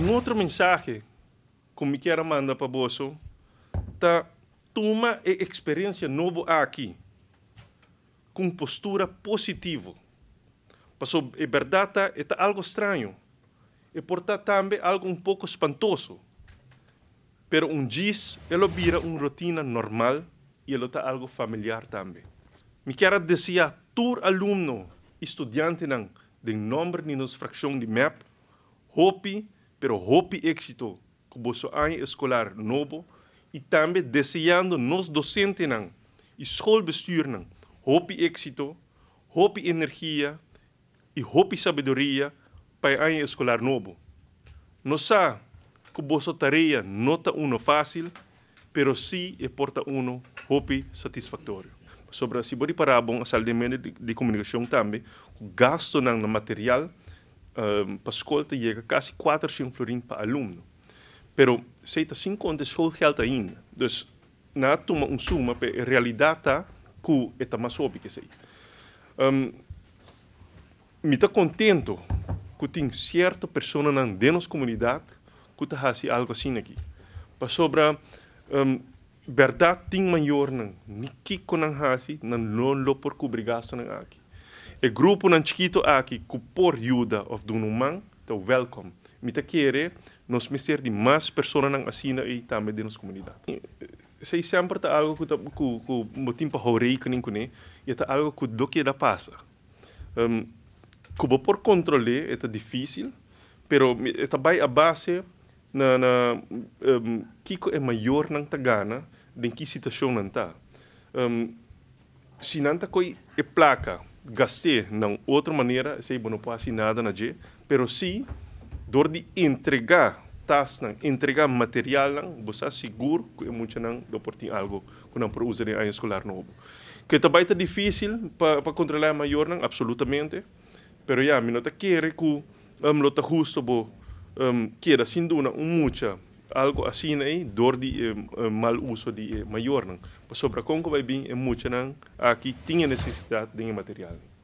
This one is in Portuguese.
Um outro mensagem que o quero mandar para você tá toma e experiência novo aqui com postura positiva. Passou é verdade tá, é tá algo estranho e porta também algo um pouco espantoso. Pero um dia ele vira uma rotina normal e ele está algo familiar também. Me quero dizer a todo aluno, estudante, não, de nome de nossa fração de MEP, hope pero hope éxito que vosso ano escolar novo e também desejando nos docentes nan e schoolbestuur nan hope éxito, hope energia e hope sabedoria para ano escolar novo. Nossa que a tarefa nota uno fácil, pero sim e porta uno hope satisfatório sobre a Sibori Parabon, a sala de, comunicação também, o gasto no material, um, para a escola chega é quase 400 florins para aluno. Mas se está sem conta schoolgeld ainda. Então, não toma uma suma, para a realidade que está mais óbvia que sei. Um, me está contente que tem certa pessoa na nossa comunidade que está fazendo algo assim aqui. Para sobre um, verdade tem maior não. Nikiko não faz, não lo por cobrir gasto aqui. E grupo nan chiquito aqui que por ajuda of do então welcome. Mita querer nos mister de mais pessoas nan assina e também de nossa comunidade. Sei sempre tá algo que tá ku ku motim pa horei kunin kunin, e tá algo que do que da passa. Um, como por controle é difícil, pero é também a base na na um, kiko é maior nang tagana den que situação nanta. Um, sinanta koi e placa gastei não outra maneira sei bom não passe nada na je pero sim dor de entregar tas não entregar material não você seguro que é muito não oportun algo que não para usar em ano escolar novo que é também está difícil para controlar maior não absolutamente pero já yeah, me quer que um lota justo bo um, queira sem dúvida um muita algo assim né dor de eh, eh, mal uso de eh, maior não a como vai bem eh, é muito não aqui tinha necessidade de material